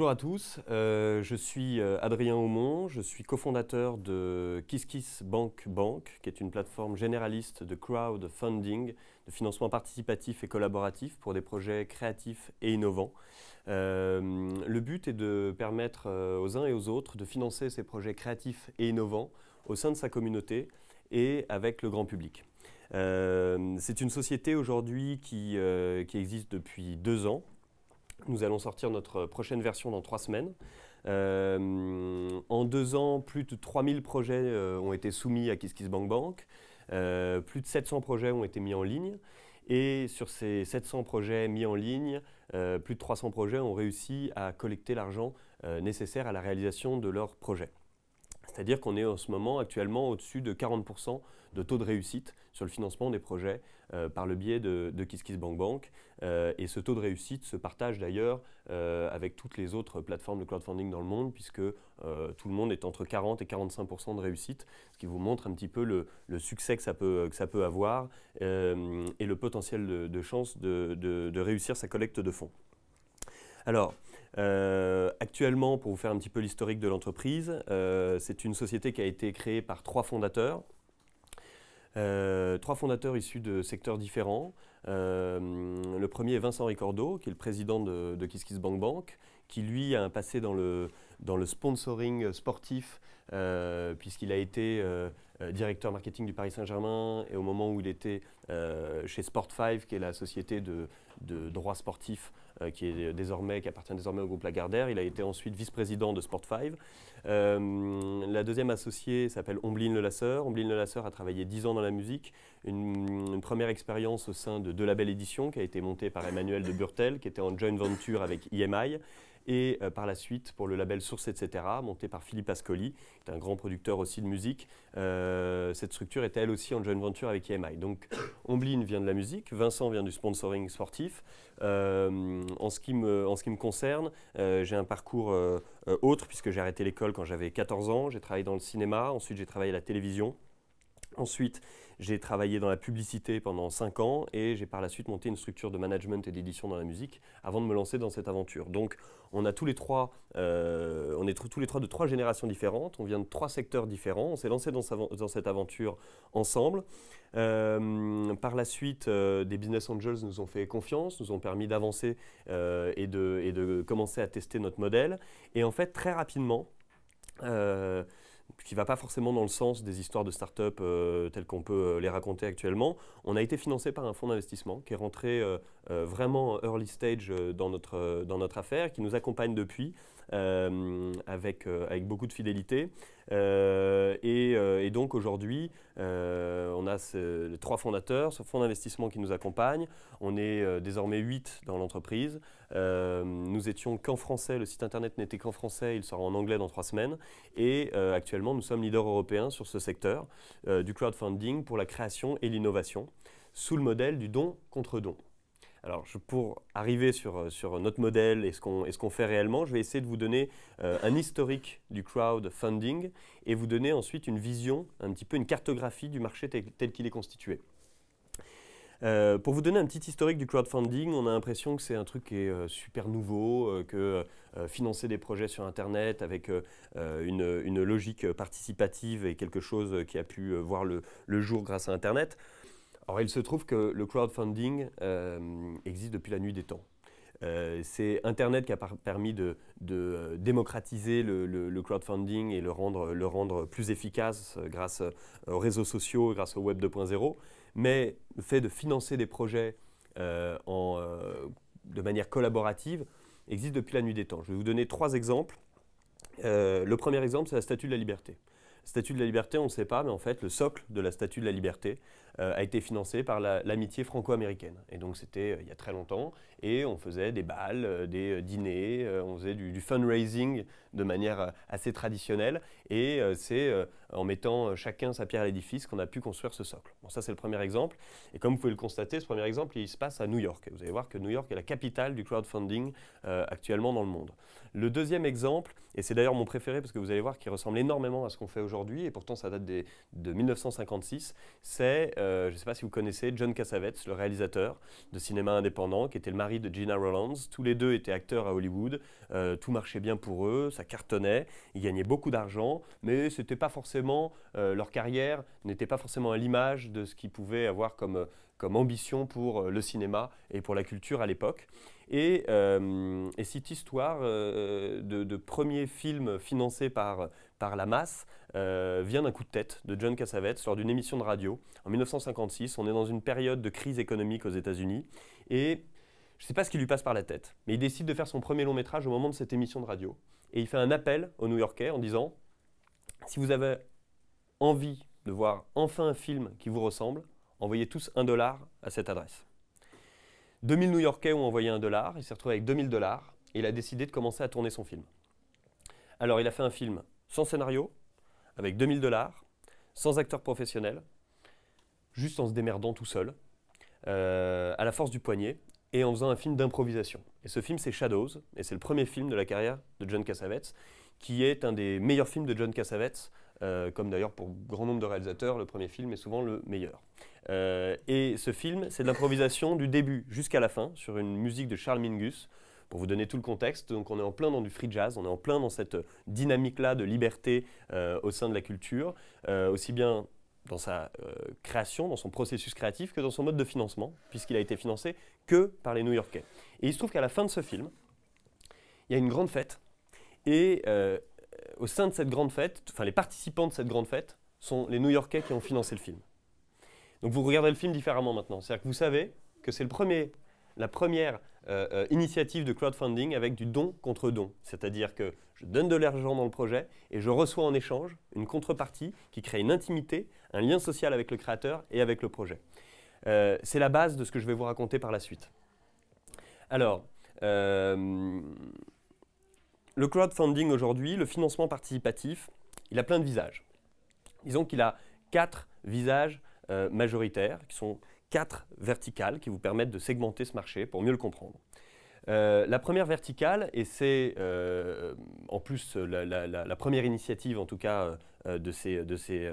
Bonjour à tous, euh, je suis euh, Adrien Aumont, je suis cofondateur de Kiskis Bank Bank, qui est une plateforme généraliste de crowdfunding, de financement participatif et collaboratif pour des projets créatifs et innovants. Euh, le but est de permettre aux uns et aux autres de financer ces projets créatifs et innovants au sein de sa communauté et avec le grand public. c'est une société aujourd'hui qui, existe depuis deux ans, nous allons sortir notre prochaine version dans trois semaines. Euh, en deux ans, plus de 3000 projets euh, ont été soumis à KissKissBankBank. Bank. Euh, plus de 700 projets ont été mis en ligne. Et sur ces 700 projets mis en ligne, plus de 300 projets ont réussi à collecter l'argent nécessaire à la réalisation de leurs projets. C'est-à-dire qu'on est en ce moment actuellement au-dessus de 40% de taux de réussite sur le financement des projets euh, par le biais de, de KissKissBankBank. Euh, et ce taux de réussite se partage d'ailleurs euh, avec toutes les autres plateformes de crowdfunding dans le monde, puisque tout le monde est entre 40 et 45% de réussite, ce qui vous montre un petit peu le, succès que ça peut, avoir et le potentiel de, chance de, de réussir sa collecte de fonds. Alors, euh, actuellement, pour vous faire un petit peu l'historique de l'entreprise, euh, c'est une société qui a été créée par trois fondateurs. Euh, trois fondateurs issus de secteurs différents. le premier est Vincent Ricordo, qui est le président de, de Bank Bank, qui lui a un passé dans le, sponsoring sportif, puisqu'il a été directeur marketing du Paris Saint-Germain et au moment où il était chez Sport5, qui est la société de, de droits sportifs euh, euh, qui, appartient désormais au groupe Lagardère. Il a été ensuite vice-président de Sport 5. Euh, la deuxième associée s'appelle Ombline Lelasseur. Ombline Lasseur a travaillé 10 ans dans la musique. Une, une première expérience au sein de De La Belle Édition, qui a été montée par Emmanuel de Burtel, qui était en joint venture avec IMI et euh, par la suite pour le label Source, etc., monté par Philippe Ascoli, qui est un grand producteur aussi de musique. Euh, cette structure était elle aussi en joint venture avec EMI. Donc Omblin vient de la musique, Vincent vient du sponsoring sportif. Euh, en, ce qui me, en ce qui me concerne, j'ai un parcours autre, puisque j'ai arrêté l'école quand j'avais 14 ans, j'ai travaillé dans le cinéma, ensuite j'ai travaillé à la télévision. Ensuite, j'ai travaillé dans la publicité pendant 5 ans et j'ai par la suite monté une structure de management et d'édition dans la musique avant de me lancer dans cette aventure. Donc on a tous les trois, euh, on est tous les trois de trois générations différentes, on vient de trois secteurs différents, on s'est lancé dans, dans, cette aventure ensemble. Euh, par la suite, euh, des business angels nous ont fait confiance, nous ont permis d'avancer et, de, et de commencer à tester notre modèle. Et en fait, très rapidement, qui ne va pas forcément dans le sens des histoires de start-up euh, telles qu'on peut euh, les raconter actuellement. On a été financé par un fonds d'investissement qui est rentré euh, vraiment early stage dans notre, dans notre affaire, qui nous accompagne depuis avec, avec beaucoup de fidélité. et, donc aujourd'hui, les trois fondateurs, ce fonds d'investissement qui nous accompagne. On est euh, désormais huit dans l'entreprise. Euh, nous étions qu'en français, le site internet n'était qu'en français, il sera en anglais dans trois semaines. Et euh, actuellement, nous sommes leaders européens sur ce secteur du crowdfunding pour la création et l'innovation sous le modèle du don contre don. Alors, pour arriver sur, euh, notre modèle et ce qu'on fait réellement, je vais essayer de vous donner euh, un historique du crowdfunding et vous donner ensuite une vision, un petit peu une cartographie du marché tel, qu'il est constitué. Euh, pour vous donner un petit historique du crowdfunding, on a l'impression que c'est un truc qui est super nouveau, que financer des projets sur Internet avec une, logique participative est quelque chose qui a pu voir le jour grâce à Internet. Alors, il se trouve que le crowdfunding euh, existe depuis la nuit des temps. Euh, c'est Internet qui a permis de, euh, démocratiser le, crowdfunding et le rendre, plus efficace grâce aux réseaux sociaux, grâce au Web 2.0. Mais le fait de financer des projets de manière collaborative existe depuis la nuit des temps. Je vais vous donner trois exemples. le premier exemple, c'est la Statue de la Liberté. Statut de la liberté, on ne sait pas, mais en fait, le socle de la Statue de la liberté euh, a été financé par l'amitié franco-américaine. Et donc, c'était euh, il y a très longtemps. Et on faisait des balles, euh, des dîners, on faisait du, fundraising de manière assez traditionnelle. Et c'est en mettant chacun sa pierre à l'édifice qu'on a pu construire ce socle. Bon, ça, c'est le premier exemple. Et comme vous pouvez le constater, ce premier exemple, il se passe à New York. Vous allez voir que New York est la capitale du crowdfunding actuellement dans le monde. Le deuxième exemple, et c'est d'ailleurs mon préféré parce que vous allez voir qu'il ressemble énormément à ce qu'on fait aujourd'hui, aujourd'hui, et pourtant ça date des, de 1956, c'est, euh, je ne sais pas si vous connaissez, John Cassavetes, le réalisateur de cinéma indépendant, qui était le mari de Gina Rollins. Tous les deux étaient acteurs à Hollywood, euh, tout marchait bien pour eux, ça cartonnait, ils gagnaient beaucoup d'argent, mais c'était pas forcément, euh, leur carrière n'était pas forcément à l'image de ce qu'ils pouvaient avoir comme, comme ambition pour le cinéma et pour la culture à l'époque. Et, et, cette histoire de, de, premier film financé par par la masse euh, vient d'un coup de tête de John Cassavetes lors d'une émission de radio en 1956. On est dans une période de crise économique aux États-Unis et je ne sais pas ce qui lui passe par la tête, mais il décide de faire son premier long métrage au moment de cette émission de radio. Et il fait un appel aux New-Yorkais en disant Si vous avez envie de voir enfin un film qui vous ressemble, envoyez tous un dollar à cette adresse. 2000 New-Yorkais ont envoyé un dollar, il s'est retrouvé avec 2000 dollars, et il a décidé de commencer à tourner son film. Alors il a fait un film sans scénario, avec 2000 dollars, sans acteur professionnel, juste en se démerdant tout seul, euh, à la force du poignet, et en faisant un film d'improvisation. Et ce film, c'est Shadows, et c'est le premier film de la carrière de John Cassavetes, qui est un des meilleurs films de John Cassavetes, euh, comme d'ailleurs pour grand nombre de réalisateurs, le premier film est souvent le meilleur. Euh, et ce film, c'est de l'improvisation du début jusqu'à la fin, sur une musique de Charles Mingus, pour vous donner tout le contexte, donc on est en plein dans du free jazz, on est en plein dans cette euh, dynamique-là de liberté euh, au sein de la culture, euh, aussi bien dans sa création, dans son processus créatif, que dans son mode de financement, puisqu'il a été financé que par les New-Yorkais. Et il se trouve qu'à la fin de ce film, il y a une grande fête, et au sein de cette grande fête, enfin les participants de cette grande fête, sont les New-Yorkais qui ont financé le film. Donc vous regardez le film différemment maintenant. C'est-à-dire que vous savez que c'est le premier la première euh, euh, initiative de crowdfunding avec du don contre don. C'est-à-dire que je donne de l'argent dans le projet et je reçois en échange une contrepartie qui crée une intimité, un lien social avec le créateur et avec le projet. Euh, c'est la base de ce que je vais vous raconter par la suite. Alors, le crowdfunding aujourd'hui, le financement participatif, il a plein de visages. Disons qu'il a quatre visages majoritaires qui sont quatre verticales qui vous permettent de segmenter ce marché pour mieux le comprendre. Euh, la première verticale, et c'est euh, en plus la, première initiative en tout cas euh, de, ces, de, ces,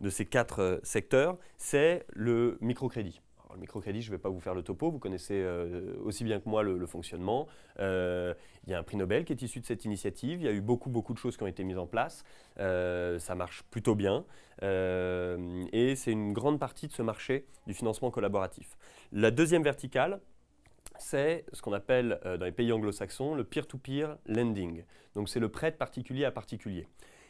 de, ces, quatre secteurs, c'est le microcrédit le microcrédit, je ne vais pas vous faire le topo, vous connaissez euh, aussi bien que moi le, fonctionnement. Euh, il y a un prix Nobel qui est issu de cette initiative, il y a eu beaucoup, beaucoup de choses qui ont été mises en place, euh, ça marche plutôt bien, et c'est une grande partie de ce marché du financement collaboratif. La deuxième verticale, c'est ce qu'on appelle dans les pays anglo-saxons le peer to -peer lending. Donc c'est le prêt de particulier à particulier.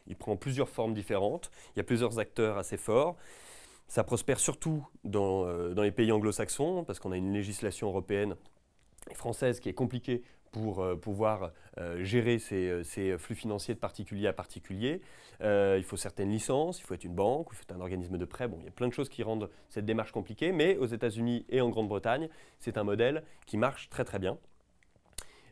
Il prend plusieurs formes différentes, il y a plusieurs acteurs assez forts. Ça prospère surtout euh, dans, les pays anglo-saxons, parce qu'on a une législation européenne et française qui est compliquée pour euh, pouvoir euh, gérer ces, flux financiers de particulier à particulier. il faut certaines licences, il faut être une banque, il faut être un organisme de prêt. Bon, il y a plein de choses qui rendent cette démarche compliquée, mais aux États-Unis et en Grande-Bretagne, c'est un modèle qui marche très très bien.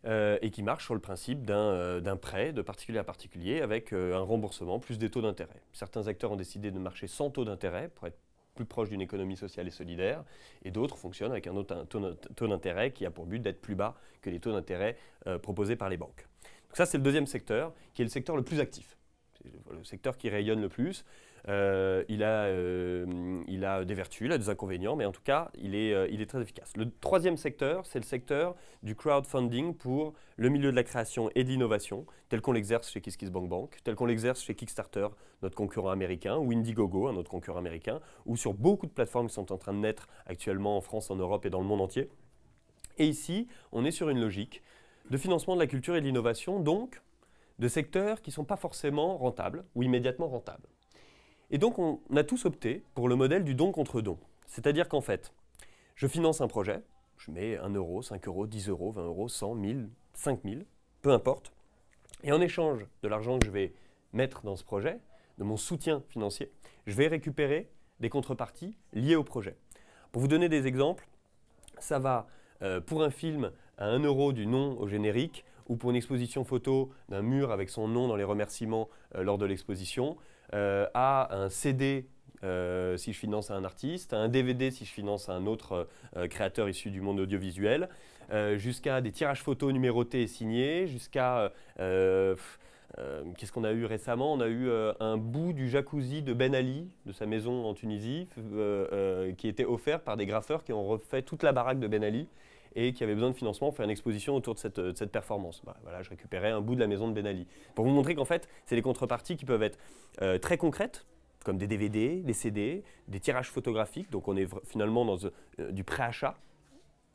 et qui marche sur le principe d'un prêt de particulier à particulier avec un remboursement plus des taux d'intérêt. Certains acteurs ont décidé de marcher sans taux d'intérêt pour être plus proche d'une économie sociale et solidaire, et d'autres fonctionnent avec un autre taux d'intérêt qui a pour but d'être plus bas que les taux d'intérêt euh, proposés par les banques. Donc ça, c'est le deuxième secteur, qui est le secteur le plus actif. C'est le secteur qui rayonne le plus. Euh, il a euh, il a des vertus, il a des inconvénients, mais en tout cas, euh, il est, très efficace. Le troisième secteur, c'est le secteur du crowdfunding pour le milieu de la création et de l'innovation, tel qu'on l'exerce chez KissKissBankBank, tel qu'on l'exerce chez Kickstarter, notre concurrent américain, ou Indiegogo, un autre concurrent américain, ou sur beaucoup de plateformes qui sont en train de naître actuellement en France, en Europe et dans le monde entier. Et ici, on est sur une logique de financement de la culture et de l'innovation, donc de secteurs qui ne sont pas forcément rentables ou immédiatement rentables. Et donc on a tous opté pour le modèle du don contre don. C'est-à-dire qu'en fait, je finance un projet, je mets 1 euro, 5 euros, 10 euros, 20 euros, 100, 1000, 5000, peu importe. Et en échange de l'argent que je vais mettre dans ce projet, de mon soutien financier, je vais récupérer des contreparties liées au projet. Pour vous donner des exemples, ça va euh, pour un film à 1 euro du nom au générique, ou pour une exposition photo d'un mur avec son nom dans les remerciements euh, lors de l'exposition, euh, à un CD euh, si je finance un artiste, à un DVD si je finance un autre euh, créateur issu du monde audiovisuel, jusqu'à des tirages photos numérotés et signés, jusqu'à... Qu'est-ce qu'on a eu récemment On a eu un bout du jacuzzi de Ben Ali, de sa maison en Tunisie, qui était offert par des graffeurs qui ont refait toute la baraque de Ben Ali et qui avait besoin de financement pour faire une exposition autour de cette, euh, performance. Bah, voilà, je récupérais un bout de la maison de Ben Ali. Pour vous montrer qu'en fait, c'est des contreparties qui peuvent être euh, très concrètes, comme des DVD, des CD, des tirages photographiques, donc on est finalement dans du euh, du préachat,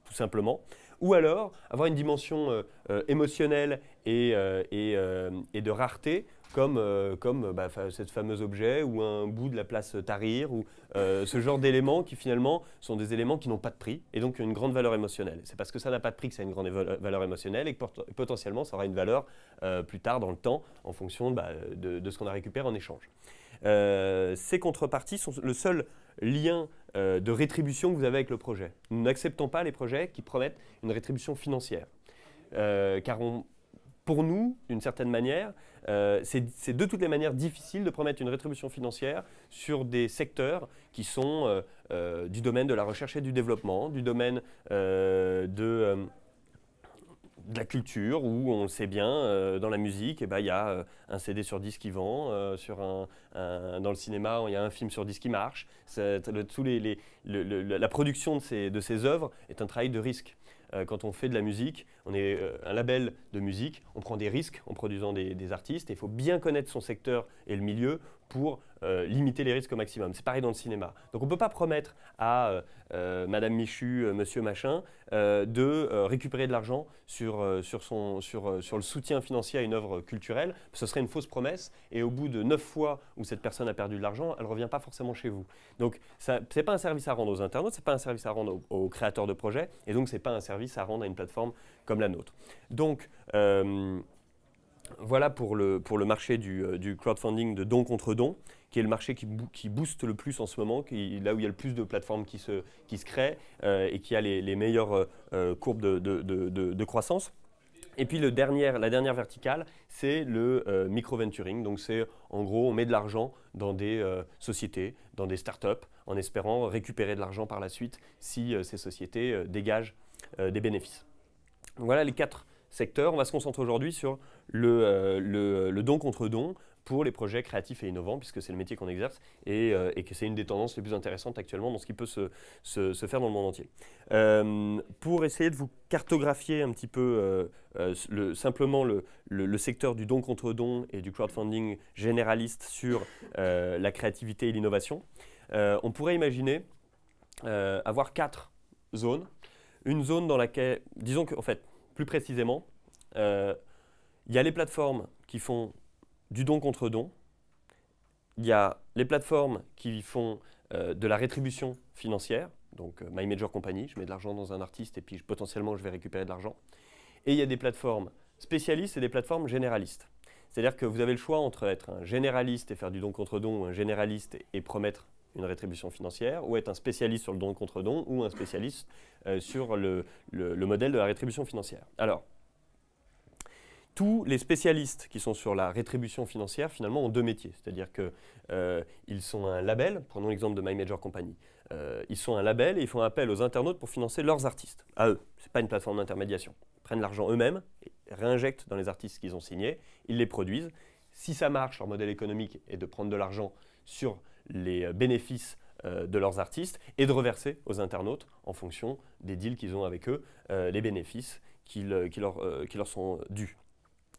tout simplement, ou alors avoir une dimension émotionnelle et de rareté comme, euh, comme euh, bah, cette fameuse objet ou un bout de la place Tahrir ou euh, ce genre d'éléments qui finalement sont des éléments qui n'ont pas de prix et donc une grande valeur émotionnelle. C'est parce que ça n'a pas de prix que ça a une grande valeur émotionnelle et que potentiellement ça aura une valeur plus tard dans le temps en fonction bah, de, de, ce qu'on a récupéré en échange. ces contreparties sont le seul lien de rétribution que vous avez avec le projet. Nous n'acceptons pas les projets qui promettent une rétribution financière. car on, pour nous, d'une certaine manière, euh, c'est de toutes les manières difficile de promettre une rétribution financière sur des secteurs qui sont euh, euh, du domaine de la recherche et du développement, du domaine de, la culture, où on sait bien, dans la musique, eh ben, il y a un CD sur 10 qui vend, sur dans le cinéma, il y a un film sur 10 qui marche. la production de ces, de ces œuvres est un travail de risque. Euh, quand on fait de la musique, on est euh, un label de musique, on prend des risques en produisant des, artistes, il faut bien connaître son secteur et le milieu pour euh, limiter les risques au maximum. C'est pareil dans le cinéma. Donc on ne peut pas promettre à euh, euh, Madame Michu, Monsieur Machin, de récupérer de l'argent sur, sur, son, sur, sur le soutien financier à une œuvre culturelle. Ce serait une fausse promesse. Et au bout de neuf fois où cette personne a perdu de l'argent, elle ne revient pas forcément chez vous. Donc ce n'est pas un service à rendre aux internautes, ce n'est pas un service à rendre aux, créateurs de projets. Et donc ce n'est pas un service à rendre à une plateforme comme la nôtre. Donc, voilà pour le, pour le marché du, du crowdfunding de don contre don, qui est le marché qui, qui, booste le plus en ce moment, qui, là où il y a le plus de plateformes qui se, qui se créent euh, et qui a les, meilleures euh, euh, courbes de, croissance. Et puis le la dernière verticale, c'est le micro-venturing. Donc c'est en gros, on met de l'argent dans des sociétés, dans des startups, en espérant récupérer de l'argent par la suite si ces sociétés dégagent des bénéfices. voilà les quatre secteurs. On va se concentrer aujourd'hui sur le, le don contre don, pour les projets créatifs et innovants, puisque c'est le métier qu'on exerce euh, et, que c'est une des tendances les plus intéressantes actuellement dans ce qui peut se, faire dans le monde entier. Euh, pour essayer de vous cartographier un petit peu euh, simplement le, secteur du don contre don et du crowdfunding généraliste sur la créativité et l'innovation, on pourrait imaginer avoir quatre zones. Une zone dans laquelle, disons qu'en fait, plus précisément, il y a les plateformes qui font du don contre don. Il y a les plateformes qui font euh, de la rétribution financière, donc euh, My Major Company, je mets de l'argent dans un artiste et puis potentiellement je vais récupérer de l'argent. Et il y a des plateformes spécialistes et des plateformes généralistes. C'est-à-dire que vous avez le choix entre être un généraliste et faire du don contre don ou un généraliste et, promettre une rétribution financière, ou être un spécialiste sur le don contre don, ou un spécialiste euh, sur le, modèle de la rétribution financière. Alors, tous les spécialistes qui sont sur la rétribution financière, finalement, ont deux métiers. C'est-à-dire qu'ils euh, sont un label, prenons l'exemple de My Major Company. Euh, ils sont un label et ils font appel aux internautes pour financer leurs artistes, à eux. Ce n'est pas une plateforme d'intermédiation. Ils prennent l'argent eux-mêmes, réinjectent dans les artistes qu'ils ont signés, ils les produisent. Si ça marche, leur modèle économique est de prendre de l'argent sur les euh, bénéfices de leurs artistes et de reverser aux internautes, en fonction des deals qu'ils ont avec eux, les bénéfices qui leur sont dus.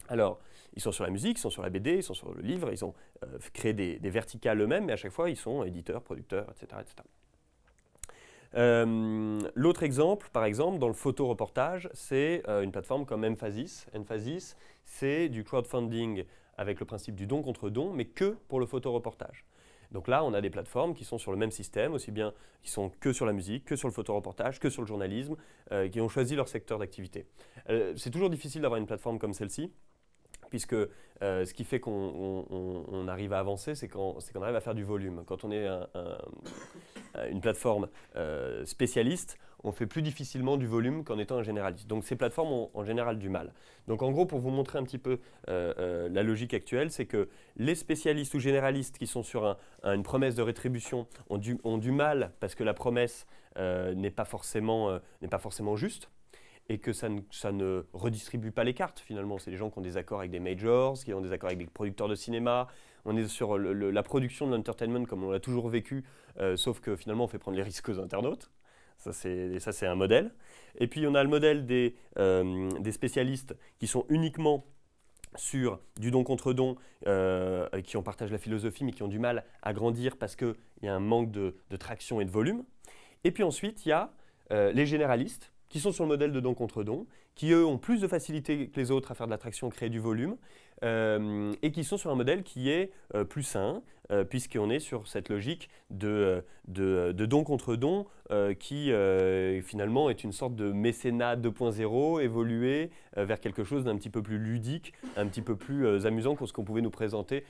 Alors, ils sont sur la musique, ils sont sur la BD, ils sont sur le livre, ils ont euh, créé des, verticales eux-mêmes, mais à chaque fois, ils sont éditeurs, producteurs, etc. etc. Euh, l'autre exemple, par exemple, dans le photoreportage, c'est euh, une plateforme comme Emphasis. Emphasis, c'est du crowdfunding avec le principe du don contre don, mais que pour le photoreportage. Donc là, on a des plateformes qui sont sur le même système, aussi bien qui sont que sur la musique, que sur le photoreportage, que sur le journalisme, qui ont choisi leur secteur d'activité. c'est toujours difficile d'avoir une plateforme comme celle-ci, puisque euh, ce qui fait qu'on arrive à avancer, c'est qu'on arrive à faire du volume. Quand on est une plateforme euh, spécialiste, on fait plus difficilement du volume qu'en étant un généraliste. Donc ces plateformes ont en général du mal. Donc en gros, pour vous montrer un petit peu euh, la logique actuelle, c'est que les spécialistes ou généralistes qui sont sur une promesse de rétribution ont du, mal parce que la promesse n'est pas forcément juste et que ça ne, ça ne, redistribue pas les cartes finalement. C'est les gens qui ont des accords avec des majors, qui ont des accords avec des producteurs de cinéma. On est sur la production de l'entertainment comme on l'a toujours vécu, euh, sauf que finalement on fait prendre les risques aux internautes. Ça c'est un modèle. Et puis on a le modèle des, euh, des spécialistes qui sont uniquement sur du don contre don, euh, qui ont partagé la philosophie mais qui ont du mal à grandir parce qu'il y a un manque de, de, traction et de volume. Et puis ensuite il y a les généralistes qui sont sur le modèle de don contre don, qui eux ont plus de facilité que les autres à faire de l'attraction, créer du volume, euh, et qui sont sur un modèle qui est euh, plus sain, euh, puisqu'on est sur cette logique de, de, de don contre don, qui finalement est une sorte de mécénat 2.0 évolué vers quelque chose d'un petit peu plus ludique, un petit peu plus amusant que ce qu'on pouvait nous présenter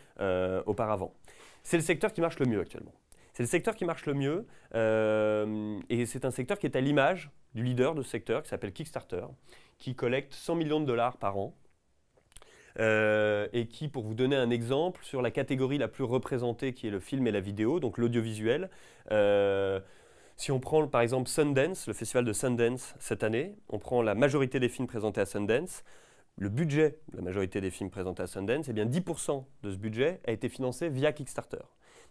auparavant. C'est le secteur qui marche le mieux actuellement. C'est le secteur qui marche le mieux euh, et c'est un secteur qui est à l'image du leader de secteur qui s'appelle Kickstarter, qui collecte 100 millions de dollars par an euh, et qui, pour vous donner un exemple, sur la catégorie la plus représentée qui est le film et la vidéo, donc l'audiovisuel, euh, si on prend par exemple Sundance, le festival de Sundance cette année, on prend la majorité des films présentés à Sundance, le budget la majorité des films présentés à Sundance, eh bien 10% de ce budget a été financé via Kickstarter.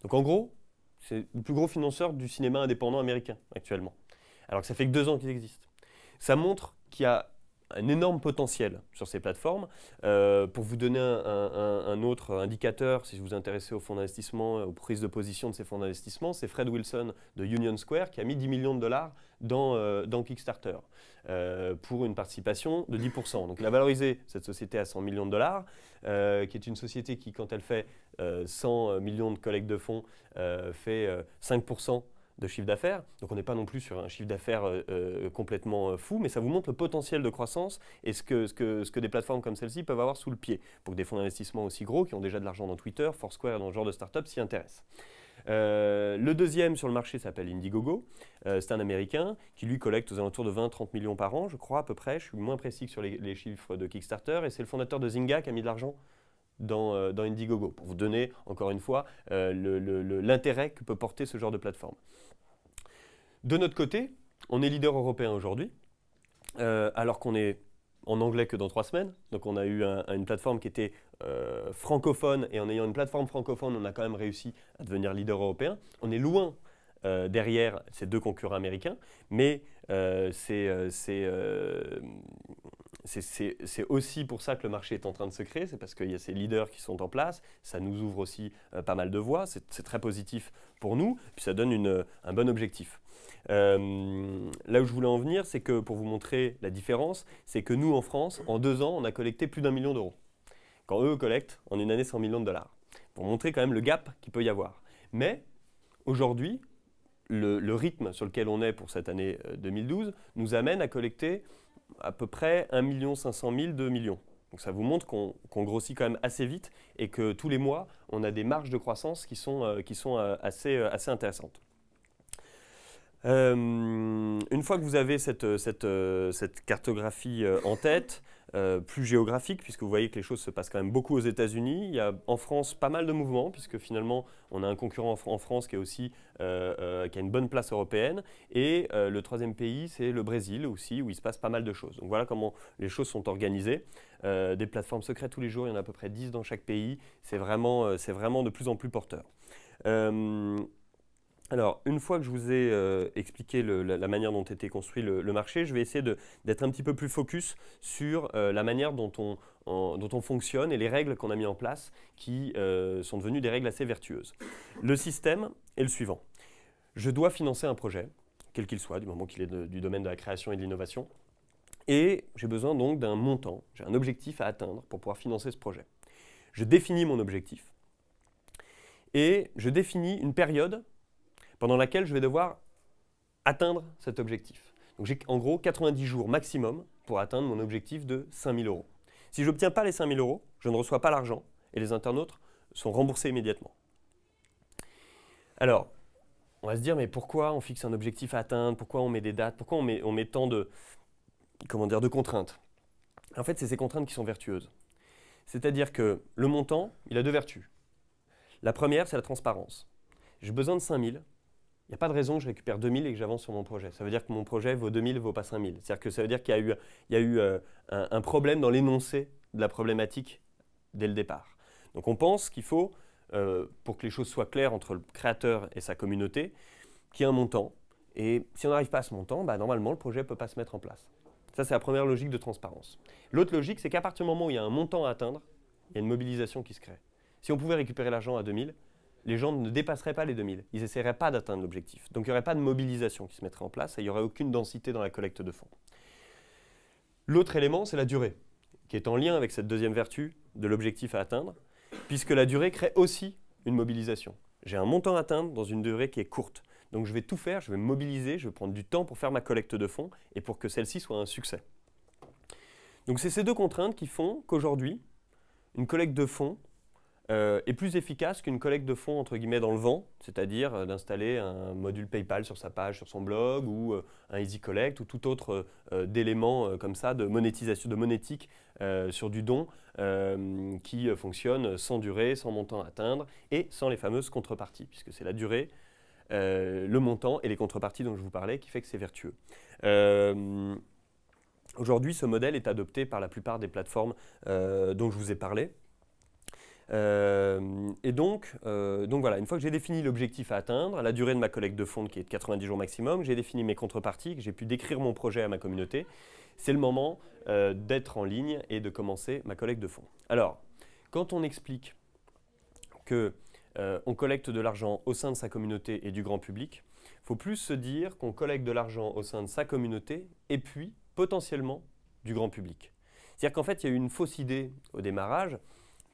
Donc en gros, c'est le plus gros financeur du cinéma indépendant américain actuellement. Alors que ça fait que deux ans qu'il existe. Ça montre qu'il y a un énorme potentiel sur ces plateformes. Euh, pour vous donner un, autre indicateur, si vous vous intéressez aux fonds d'investissement, euh, aux prises de position de ces fonds d'investissement, c'est Fred Wilson de Union Square qui a mis 10 millions de dollars dans, euh, Kickstarter pour une participation de 10%. Donc il a valorisé cette société à 100 millions de dollars, qui est une société qui, quand elle fait 100 millions de collectes de fonds, fait 5% de chiffre d'affaires. Donc on n'est pas non plus sur un chiffre d'affaires euh, euh, complètement euh, fou, mais ça vous montre le potentiel de croissance et ce que, ce que, des plateformes comme celle-ci peuvent avoir sous le pied pour que des fonds d'investissement aussi gros, qui ont déjà de l'argent dans Twitter, Foursquare, dans ce genre de start-up, s'y intéressent. le deuxième sur le marché s'appelle Indiegogo. c'est un Américain qui lui collecte aux alentours de 20-30 millions par an, je crois à peu près. Je suis moins précis que sur les, les chiffres de Kickstarter. Et c'est le fondateur de Zynga qui a mis de l'argent euh, dans, Indiegogo, pour vous donner, encore une fois, euh, l'intérêt que peut porter ce genre de plateforme. De notre côté, on est leader européen aujourd'hui, euh, alors qu'on est en anglais que dans trois semaines. Donc on a eu une plateforme qui était francophone, et en ayant une plateforme francophone, on a quand même réussi à devenir leader européen. On est loin derrière ces deux concurrents américains, mais c'est c'est aussi pour ça que le marché est en train de se créer, c'est parce qu'il y a ces leaders qui sont en place, ça nous ouvre aussi euh, pas mal de voies, c'est très positif pour nous, puis ça donne un bon objectif. Euh, là où je voulais en venir, c'est que pour vous montrer la différence, c'est que nous en France, en deux ans, on a collecté plus d'un million d'euros, quand eux collectent en une année 100 millions de dollars, pour montrer quand même le gap qu'il peut y avoir. Mais aujourd'hui, le, rythme sur lequel on est pour cette année 2012 euh, nous amène à collecter à peu près 1 500 000, 2 millions. Donc ça vous montre qu'on grossit quand même assez vite et que tous les mois, on a des marges de croissance qui sont, euh, euh, euh, assez, intéressantes. une fois que vous avez cette cartographie en tête, euh, plus géographique, puisque vous voyez que les choses se passent quand même beaucoup aux États-Unis. Il y a en France pas mal de mouvements, puisque finalement on a un concurrent en, France qui, est aussi, euh, euh, qui a une bonne place européenne. Et le troisième pays, c'est le Brésil aussi, où il se passe pas mal de choses. Donc voilà comment les choses sont organisées. des plateformes secrètes tous les jours, il y en a à peu près 10 dans chaque pays. C'est vraiment, c'est vraiment de plus en plus porteur. Alors, une fois que je vous ai euh, expliqué la, manière dont était construit le, marché, je vais essayer d'être un petit peu plus focus sur euh, la manière dont on, fonctionne et les règles qu'on a mis en place qui euh, sont devenues des règles assez vertueuses. Le système est le suivant. Je dois financer un projet, quel qu'il soit, du moment qu'il est du domaine de la création et de l'innovation, et j'ai besoin donc d'un montant, j'ai un objectif à atteindre pour pouvoir financer ce projet. Je définis mon objectif et je définis une période pendant laquelle je vais devoir atteindre cet objectif. Donc j'ai en gros 90 jours maximum pour atteindre mon objectif de 5000 euros. Si je n'obtiens pas les 5000 euros, je ne reçois pas l'argent et les internautes sont remboursés immédiatement. Alors, on va se dire, mais pourquoi on fixe un objectif à atteindre Pourquoi on met des dates Pourquoi on met, on met tant de, comment de contraintes En fait, c'est ces contraintes qui sont vertueuses. C'est-à-dire que le montant, il a deux vertus. La première, c'est la transparence. J'ai besoin de 5000, il n'y a pas de raison que je récupère 2000 et que j'avance sur mon projet. Ça veut dire que mon projet vaut 2000, vaut pas 5000. C'est-à-dire que ça veut dire qu'il y a eu, il y a eu euh, un, problème dans l'énoncé de la problématique dès le départ. Donc on pense qu'il faut, euh, pour que les choses soient claires entre le créateur et sa communauté, qu'il y ait un montant. Et si on n'arrive pas à ce montant, bah, normalement le projet ne peut pas se mettre en place. Ça, c'est la première logique de transparence. L'autre logique, c'est qu'à partir du moment où il y a un montant à atteindre, il y a une mobilisation qui se crée. Si on pouvait récupérer l'argent à 2000, les gens ne dépasseraient pas les 2000. Ils n'essaieraient pas d'atteindre l'objectif. Donc il n'y aurait pas de mobilisation qui se mettrait en place et il n'y aurait aucune densité dans la collecte de fonds. L'autre élément, c'est la durée, qui est en lien avec cette deuxième vertu de l'objectif à atteindre, puisque la durée crée aussi une mobilisation. J'ai un montant à atteindre dans une durée qui est courte. Donc je vais tout faire, je vais me mobiliser, je vais prendre du temps pour faire ma collecte de fonds et pour que celle-ci soit un succès. Donc c'est ces deux contraintes qui font qu'aujourd'hui, une collecte de fonds euh, est plus efficace qu'une collecte de fonds entre guillemets dans le vent, c'est-à-dire euh, d'installer un module PayPal sur sa page, sur son blog, ou euh, un Easy Collect, ou tout autre élément comme ça de monétisation, de monétique sur du don qui fonctionne sans durée, sans montant à atteindre et sans les fameuses contreparties, puisque c'est la durée. le montant et les contreparties dont je vous parlais qui fait que c'est vertueux. Aujourd'hui, ce modèle est adopté par la plupart des plateformes dont je vous ai parlé, euh, et donc, euh, donc voilà, une fois que j'ai défini l'objectif à atteindre, la durée de ma collecte de fonds qui est de 90 jours maximum, j'ai défini mes contreparties, j'ai pu décrire mon projet à ma communauté, c'est le moment euh, d'être en ligne et de commencer ma collecte de fonds. Alors, quand on explique qu'on collecte de l'argent au sein de sa communauté et du grand public, il faut plus se dire qu'on collecte de l'argent au sein de sa communauté et puis potentiellement du grand public. C'est-à-dire qu'en fait, il y a eu une fausse idée au démarrage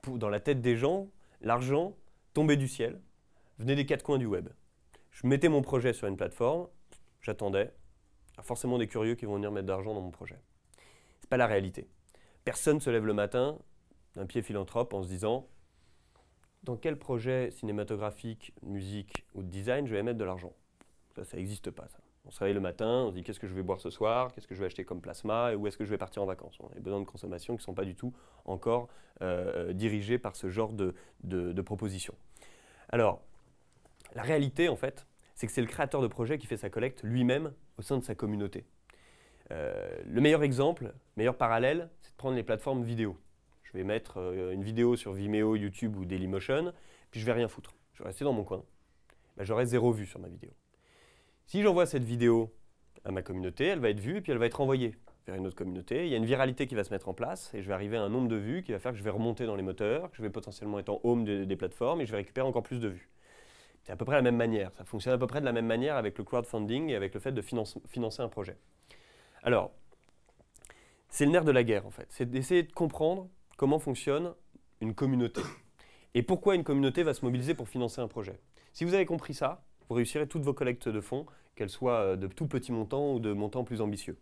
dans la tête des gens, l'argent tombait du ciel, venait des quatre coins du web. Je mettais mon projet sur une plateforme, j'attendais, ah, forcément des curieux qui vont venir mettre de l'argent dans mon projet. C'est pas la réalité. Personne se lève le matin d'un pied philanthrope en se disant dans quel projet cinématographique, musique ou design je vais mettre de l'argent. Ça, ça n'existe pas, ça. On se réveille le matin, on se dit qu'est-ce que je vais boire ce soir, qu'est-ce que je vais acheter comme plasma et où est-ce que je vais partir en vacances. On a des besoins de consommation qui ne sont pas du tout encore euh, euh, dirigés par ce genre de, propositions. Alors, la réalité, en fait, c'est que c'est le créateur de projet qui fait sa collecte lui-même au sein de sa communauté. Euh, le meilleur exemple, meilleur parallèle, c'est de prendre les plateformes vidéo. Je vais mettre une vidéo sur Vimeo, YouTube ou Dailymotion, puis je ne vais rien foutre. Je vais rester dans mon coin. Ben, J'aurai zéro vue sur ma vidéo. Si j'envoie cette vidéo à ma communauté, elle va être vue et puis elle va être envoyée vers une autre communauté. Il y a une viralité qui va se mettre en place et je vais arriver à un nombre de vues qui va faire que je vais remonter dans les moteurs, que je vais potentiellement être en home des plateformes et je vais récupérer encore plus de vues. C'est à peu près la même manière. Ça fonctionne à peu près de la même manière avec le crowdfunding et avec le fait de financer un projet. Alors, c'est le nerf de la guerre en fait. C'est d'essayer de comprendre comment fonctionne une communauté et pourquoi une communauté va se mobiliser pour financer un projet. Si vous avez compris ça, réussirez réussir toutes vos collectes de fonds, qu'elles soient euh, de tout petits montants ou de montants plus ambitieux.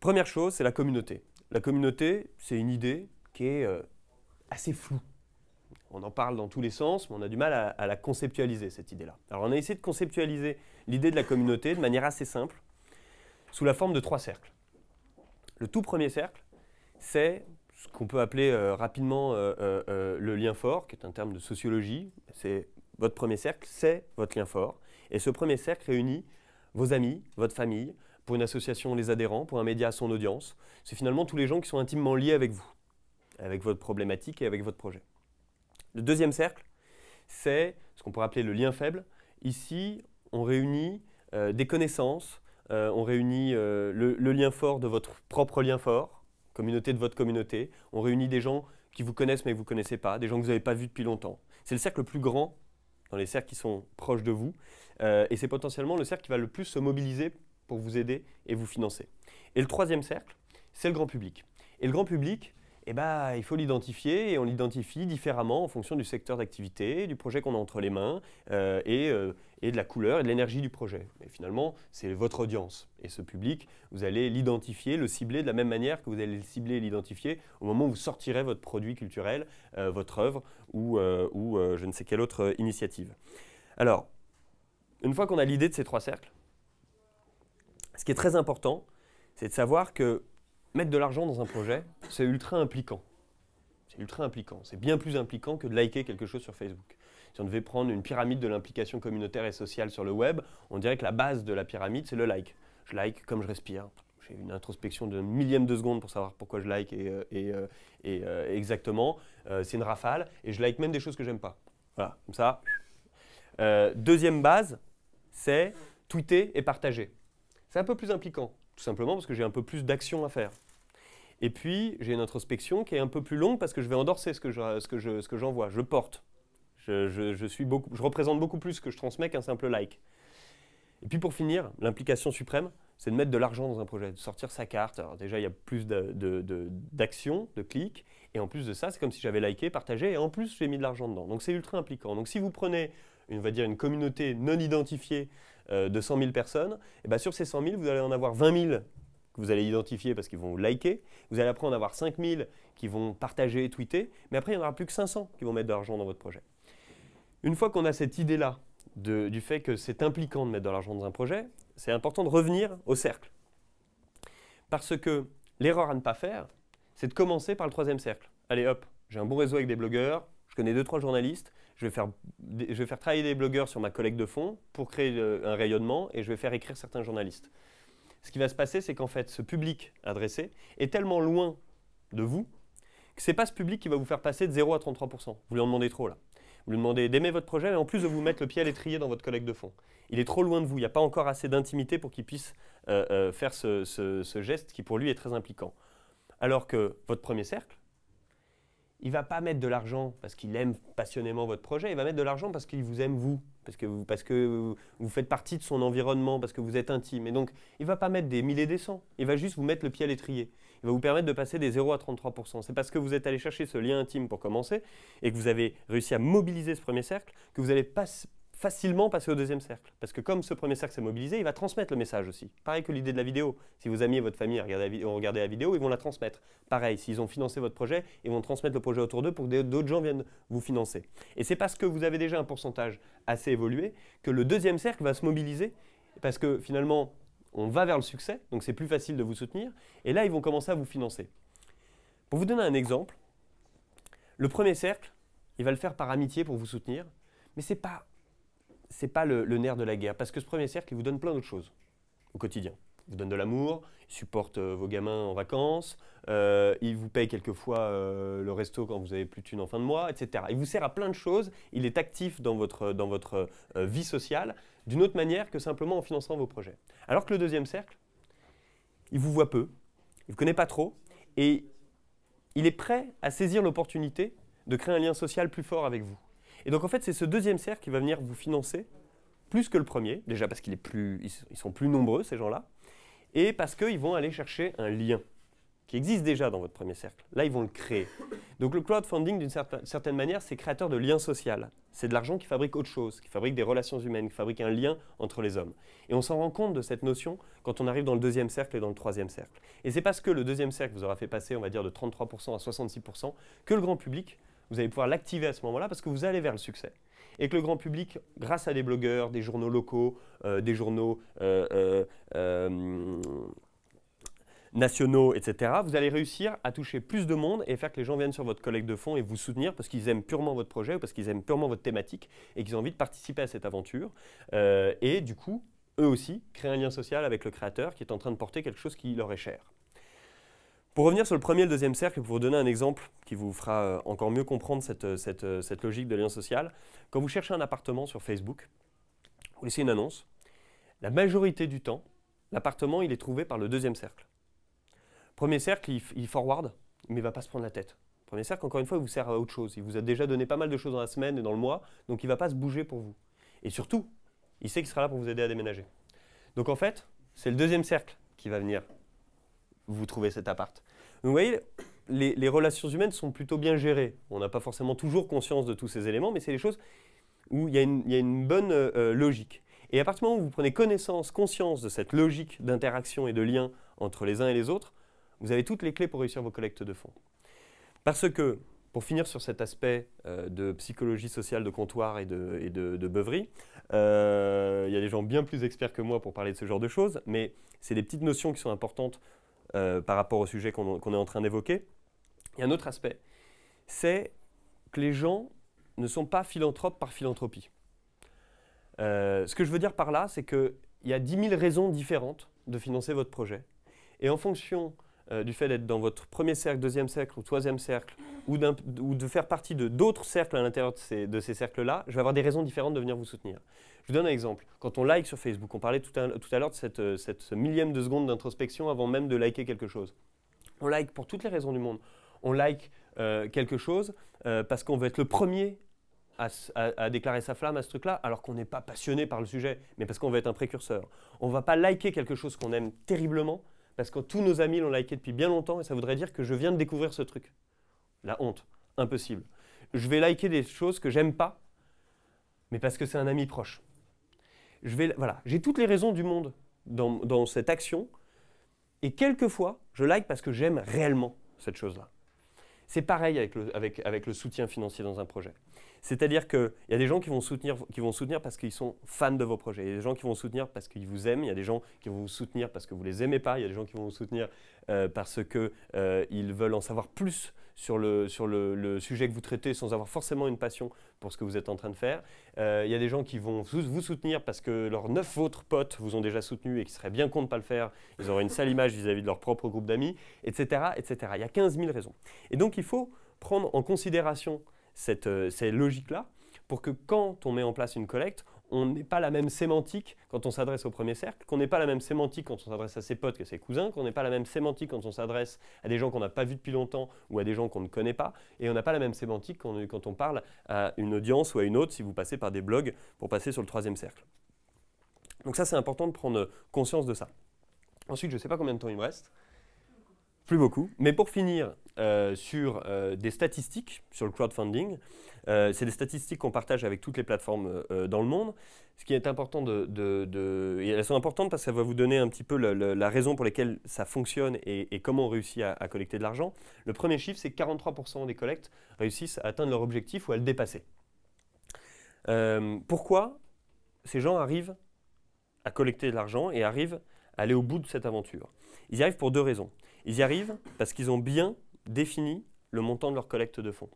Première chose, c'est la communauté. La communauté, c'est une idée qui est euh, assez floue. On en parle dans tous les sens, mais on a du mal à, la conceptualiser, cette idée-là. Alors on a essayé de conceptualiser l'idée de la communauté de manière assez simple, sous la forme de trois cercles. Le tout premier cercle, c'est ce qu'on peut appeler euh, rapidement le lien fort, qui est un terme de sociologie. C'est votre premier cercle, c'est votre lien fort. Et ce premier cercle réunit vos amis, votre famille, pour une association les adhérents, pour un média son audience. C'est finalement tous les gens qui sont intimement liés avec vous, avec votre problématique et avec votre projet. Le deuxième cercle, c'est ce qu'on pourrait appeler le lien faible. Ici, on réunit euh, des connaissances, euh, on réunit euh, le, lien fort de votre propre lien fort, communauté de votre communauté, on réunit des gens qui vous connaissent mais que vous ne connaissez pas, des gens que vous n'avez pas vus depuis longtemps. C'est le cercle le plus grand dans les cercles qui sont proches de vous. Euh, et c'est potentiellement le cercle qui va le plus se mobiliser pour vous aider et vous financer. Et le troisième cercle, c'est le grand public. Et le grand public, eh ben, il faut l'identifier et on l'identifie différemment en fonction du secteur d'activité, du projet qu'on a entre les mains euh, euh, et, de la couleur et de l'énergie du projet. Mais finalement, c'est votre audience et ce public, vous allez l'identifier, le cibler de la même manière que vous allez le cibler et l'identifier au moment où vous sortirez votre produit culturel, euh, votre œuvre ou je ne sais quelle autre initiative. Alors, une fois qu'on a l'idée de ces trois cercles, ce qui est très important, c'est de savoir que mettre de l'argent dans un projet, c'est ultra impliquant. C'est ultra impliquant. C'est bien plus impliquant que de liker quelque chose sur Facebook. Si on devait prendre une pyramide de l'implication communautaire et sociale sur le web, on dirait que la base de la pyramide, c'est le like. Je like comme je respire. J'ai une introspection de millième de seconde pour savoir pourquoi je like et, euh, et, euh, et, euh, exactement. c'est une rafale. Et je like même des choses que j'aime pas. Voilà, comme ça. deuxième base, c'est tweeter et partager. C'est un peu plus impliquant, tout simplement parce que j'ai un peu plus d'action à faire. Et puis, j'ai une introspection qui est un peu plus longue parce que je vais endorser ce que j'envoie. Je, ce, ce que j'envoie. je porte. Je, je, je, suis beaucoup, je représente beaucoup plus ce que je transmets qu'un simple like. Et puis pour finir, l'implication suprême, c'est de mettre de l'argent dans un projet, de sortir sa carte. Alors déjà, il y a plus d'actions, de, de, de clics. Et en plus de ça, c'est comme si j'avais liké, partagé, et en plus, j'ai mis de l'argent dedans. Donc c'est ultra impliquant. Donc si vous prenez, une, on va dire, une communauté non identifiée euh, de 100 000 personnes, et eh bien sur ces 100 000, vous allez en avoir 20 000 que vous allez identifier parce qu'ils vont vous liker. Vous allez après en avoir 5000 qui vont partager et tweeter. Mais après, il n'y en aura plus que 500 qui vont mettre de l'argent dans votre projet. Une fois qu'on a cette idée-là du fait que c'est impliquant de mettre de l'argent dans un projet, c'est important de revenir au cercle. Parce que l'erreur à ne pas faire, c'est de commencer par le troisième cercle. Allez hop, j'ai un bon réseau avec des blogueurs, je connais deux, trois journalistes, je vais faire, je vais faire travailler des blogueurs sur ma collecte de fonds pour créer euh, un rayonnement et je vais faire écrire certains journalistes ce qui va se passer, c'est qu'en fait, ce public adressé est tellement loin de vous que ce n'est pas ce public qui va vous faire passer de 0 à 33%. Vous lui en demandez trop là. Vous lui demandez d'aimer votre projet, et en plus de vous mettre le pied à l'étrier dans votre collègue de fond. Il est trop loin de vous, il n'y a pas encore assez d'intimité pour qu'il puisse euh, euh, faire ce geste qui pour lui est très impliquant. Alors que votre premier cercle, il va pas mettre de l'argent parce qu'il aime passionnément votre projet, il va mettre de l'argent parce qu'il vous aime vous, parce que, vous, parce que vous, faites partie de son environnement, parce que vous êtes intime. Et donc, il va pas mettre des milliers des cents, il va juste vous mettre le pied à l'étrier. Il va vous permettre de passer des 0 à 33%. C'est parce que vous êtes allé chercher ce lien intime pour commencer et que vous avez réussi à mobiliser ce premier cercle que vous allez pas, facilement passer au deuxième cercle. Parce que comme ce premier cercle s'est mobilisé, il va transmettre le message aussi. Pareil que l'idée de la vidéo. Si vos amis et votre famille ont regardé euh, la vidéo, ils vont la transmettre. Pareil, s'ils ont financé votre projet, ils vont transmettre le projet autour d'eux pour que d'autres gens viennent vous financer. Et c'est parce que vous avez déjà un pourcentage assez évolué que le deuxième cercle va se mobiliser. Parce que finalement, on va vers le succès, donc c'est plus facile de vous soutenir. Et là, ils vont commencer à vous financer. Pour vous donner un exemple, le premier cercle, il va le faire par amitié pour vous soutenir. Mais ce n'est pas c'est pas le, nerf de la guerre, parce que ce premier cercle, il vous donne plein d'autres choses au quotidien. Il vous donne de l'amour, il supporte euh, vos gamins en vacances, euh, il vous paye quelquefois euh, le resto quand vous avez plus de thunes en fin de mois, etc. Il vous sert à plein de choses, il est actif dans votre, dans votre vie sociale, d'une autre manière que simplement en finançant vos projets. Alors que le deuxième cercle, il vous voit peu, il ne vous connaît pas trop, et il est prêt à saisir l'opportunité de créer un lien social plus fort avec vous. Et donc en fait, c'est ce deuxième cercle qui va venir vous financer plus que le premier, déjà parce qu'ils sont plus nombreux, ces gens-là, et parce qu'ils vont aller chercher un lien qui existe déjà dans votre premier cercle. Là, ils vont le créer. Donc le crowdfunding, d'une certaine manière, c'est créateur de liens sociaux. C'est de l'argent qui fabrique autre chose, qui fabrique des relations humaines, qui fabrique un lien entre les hommes. Et on s'en rend compte de cette notion quand on arrive dans le deuxième cercle et dans le troisième cercle. Et c'est parce que le deuxième cercle vous aura fait passer, on va dire, de 33% à 66% que le grand public vous allez pouvoir l'activer à ce moment-là parce que vous allez vers le succès. Et que le grand public, grâce à des blogueurs, des journaux locaux, euh, des journaux euh, euh, nationaux, etc., vous allez réussir à toucher plus de monde et faire que les gens viennent sur votre collecte de fond et vous soutenir parce qu'ils aiment purement votre projet ou parce qu'ils aiment purement votre thématique et qu'ils ont envie de participer à cette aventure. et du coup, eux aussi, créer un lien social avec le créateur qui est en train de porter quelque chose qui leur est cher. Pour revenir sur le premier et le deuxième cercle, pour vous donner un exemple qui vous fera euh, encore mieux comprendre euh, euh, cette, logique de lien social, quand vous cherchez un appartement sur Facebook, vous laissez une annonce. La majorité du temps, l'appartement, il est trouvé par le deuxième cercle. Premier cercle, il, forward, mais il ne va pas se prendre la tête. Premier cercle, encore une fois, il vous sert à autre chose. Il vous a déjà donné pas mal de choses dans la semaine et dans le mois, donc il ne va pas se bouger pour vous. Et surtout, il sait qu'il sera là pour vous aider à déménager. Donc en fait, c'est le deuxième cercle qui va venir vous trouver cet appart vous voyez, les, relations humaines sont plutôt bien gérées. On n'a pas forcément toujours conscience de tous ces éléments, mais c'est les choses où il y a une, bonne euh, euh, logique. Et à partir du moment où vous prenez connaissance, conscience de cette logique d'interaction et de lien entre les uns et les autres, vous avez toutes les clés pour réussir vos collectes de fonds. Parce que, pour finir sur cet aspect euh, de psychologie sociale de comptoir et de, et beuverie, il y a des gens bien plus experts que moi pour parler de ce genre de choses, mais c'est des petites notions qui sont importantes euh, par rapport au sujet qu'on est en train d'évoquer. Il y a un autre aspect, c'est que les gens ne sont pas philanthropes par philanthropie. Euh, ce que je veux dire par là, c'est qu'il y a 10 000 raisons différentes de financer votre projet. Et en fonction euh, du fait d'être dans votre premier cercle, deuxième cercle ou troisième cercle, ou, de faire partie de d'autres cercles à l'intérieur de ces, cercles-là, je vais avoir des raisons différentes de venir vous soutenir. Je vous donne un exemple. Quand on like sur Facebook, on parlait tout à, l'heure de cette, euh, millième de seconde d'introspection avant même de liker quelque chose. On like pour toutes les raisons du monde. On like euh, quelque chose parce qu'on veut être le premier à, à, déclarer sa flamme à ce truc-là, alors qu'on n'est pas passionné par le sujet, mais parce qu'on veut être un précurseur. On ne va pas liker quelque chose qu'on aime terriblement parce que tous nos amis l'ont liké depuis bien longtemps et ça voudrait dire que je viens de découvrir ce truc. La honte, impossible. Je vais liker des choses que j'aime pas, mais parce que c'est un ami proche. Je vais, voilà, j'ai toutes les raisons du monde dans, dans cette action et quelquefois, je like parce que j'aime réellement cette chose-là. C'est pareil avec le, soutien financier dans un projet. C'est-à-dire qu'il y a des gens qui vont soutenir, qui vont soutenir parce qu'ils sont fans de vos projets. Il y a des gens qui vont soutenir parce qu'ils vous aiment. Il y a des gens qui vont vous soutenir parce que vous ne les aimez pas. Il y a des gens qui vont vous soutenir euh, parce qu'ils euh, ils veulent en savoir plus sur, le, sujet que vous traitez sans avoir forcément une passion pour ce que vous êtes en train de faire. Il euh, y a des gens qui vont vous soutenir parce que leurs neuf autres potes vous ont déjà soutenu et qui seraient bien cons de ne pas le faire. Ils auraient une sale image vis-à-vis de leur propre groupe d'amis, etc., etc. Il y a 15 000 raisons. Et donc, il faut prendre en considération cette, euh, ces logiques-là pour que quand on met en place une collecte, on n'est pas la même sémantique quand on s'adresse au premier cercle, qu'on n'est pas la même sémantique quand on s'adresse à ses potes que ses cousins, qu'on n'est pas la même sémantique quand on s'adresse à des gens qu'on n'a pas vus depuis longtemps ou à des gens qu'on ne connaît pas, et on n'a pas la même sémantique quand on, parle à une audience ou à une autre si vous passez par des blogs pour passer sur le troisième cercle. Donc ça, c'est important de prendre conscience de ça. Ensuite, je ne sais pas combien de temps il me reste. Plus beaucoup. Mais pour finir euh, sur euh, des statistiques sur le crowdfunding, euh, c'est des statistiques qu'on partage avec toutes les plateformes euh, euh, dans le monde. Ce qui est important de, elles sont importantes parce que ça va vous donner un petit peu la raison pour laquelle ça fonctionne et, comment on réussit à, collecter de l'argent. Le premier chiffre, c'est que 43% des collectes réussissent à atteindre leur objectif ou à le dépasser. pourquoi ces gens arrivent à collecter de l'argent et arrivent à aller au bout de cette aventure Ils y arrivent pour deux raisons. Ils y arrivent parce qu'ils ont bien défini le montant de leur collecte de fonds.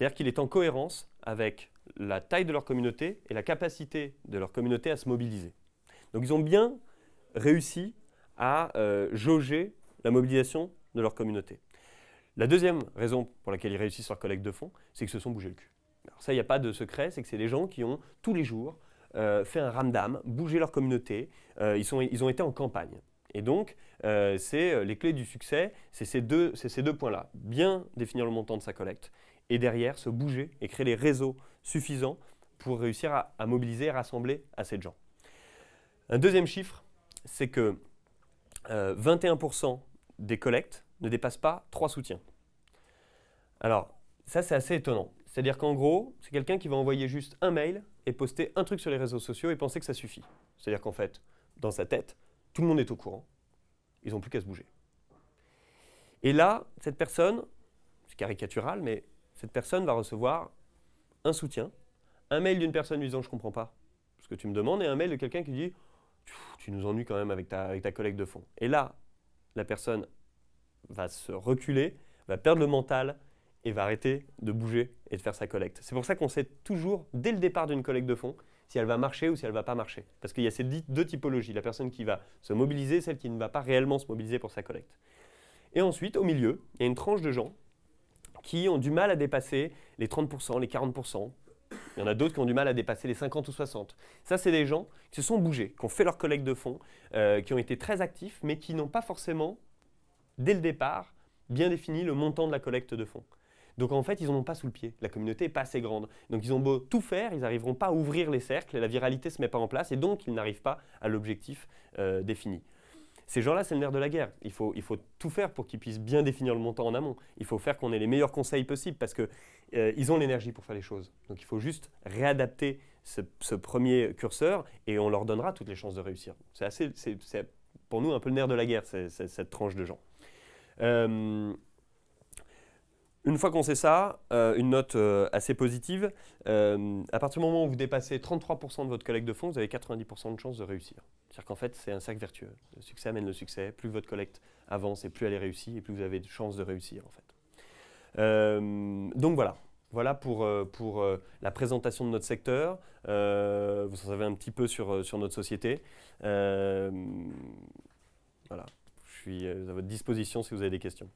C'est-à-dire qu'il est en cohérence avec la taille de leur communauté et la capacité de leur communauté à se mobiliser. Donc ils ont bien réussi à euh, jauger la mobilisation de leur communauté. La deuxième raison pour laquelle ils réussissent leur collecte de fonds, c'est que se sont bougés le cul. Alors ça, il n'y a pas de secret, c'est que c'est des gens qui ont tous les jours euh, fait un ramdam, bougé leur communauté, euh, ils, ont été en campagne. Et donc, c'est les clés du succès, c'est ces deux points-là. Bien définir le montant de sa collecte et derrière se bouger et créer les réseaux suffisants pour réussir à, mobiliser et rassembler assez de gens. Un deuxième chiffre, c'est que 21% euh, des collectes ne dépassent pas trois soutiens. Alors, ça c'est assez étonnant. C'est-à-dire qu'en gros, c'est quelqu'un qui va envoyer juste un mail et poster un truc sur les réseaux sociaux et penser que ça suffit. C'est-à-dire qu'en fait, dans sa tête, tout le monde est au courant. Ils n'ont plus qu'à se bouger. Et là, cette personne, c'est caricatural, mais cette personne va recevoir un soutien, un mail d'une personne lui disant je comprends pas ce que tu me demandes et un mail de quelqu'un qui dit tu nous ennuies quand même avec ta, avec ta collègue de fond. Et là, la personne va se reculer, va perdre le mental et va arrêter de bouger et de faire sa collecte. C'est pour ça qu'on sait toujours, dès le départ d'une collecte de fonds, si elle va marcher ou si elle ne va pas marcher. Parce qu'il y a ces deux typologies, la personne qui va se mobiliser, celle qui ne va pas réellement se mobiliser pour sa collecte. Et ensuite, au milieu, il y a une tranche de gens qui ont du mal à dépasser les 30%, les 40%. Il y en a d'autres qui ont du mal à dépasser les 50 ou 60. Ça, c'est des gens qui se sont bougés, qui ont fait leur collecte de fonds, euh, qui ont été très actifs, mais qui n'ont pas forcément, dès le départ, bien défini le montant de la collecte de fonds. Donc en fait, ils n'en ont pas sous le pied. La communauté n'est pas assez grande. Donc ils ont beau tout faire, ils n'arriveront pas à ouvrir les cercles, la viralité ne se met pas en place, et donc ils n'arrivent pas à l'objectif euh, défini. Ces gens-là, c'est le nerf de la guerre. Il faut, il faut tout faire pour qu'ils puissent bien définir le montant en amont. Il faut faire qu'on ait les meilleurs conseils possibles parce qu'ils euh, ont l'énergie pour faire les choses. Donc il faut juste réadapter ce, premier curseur et on leur donnera toutes les chances de réussir. C'est pour nous un peu le nerf de la guerre, cette tranche de gens. Euh, une fois qu'on sait ça, euh, une note euh, assez positive, euh, à partir du moment où vous dépassez 33% de votre collecte de fonds, vous avez 90% de chances de réussir. C'est-à-dire qu'en fait, c'est un sac vertueux. Le succès amène le succès. Plus votre collecte avance et plus elle est réussie, et plus vous avez de chances de réussir, en fait. donc voilà. Voilà pour, pour la présentation de notre secteur. vous en savez un petit peu sur, sur notre société. voilà. Je suis à votre disposition si vous avez des questions.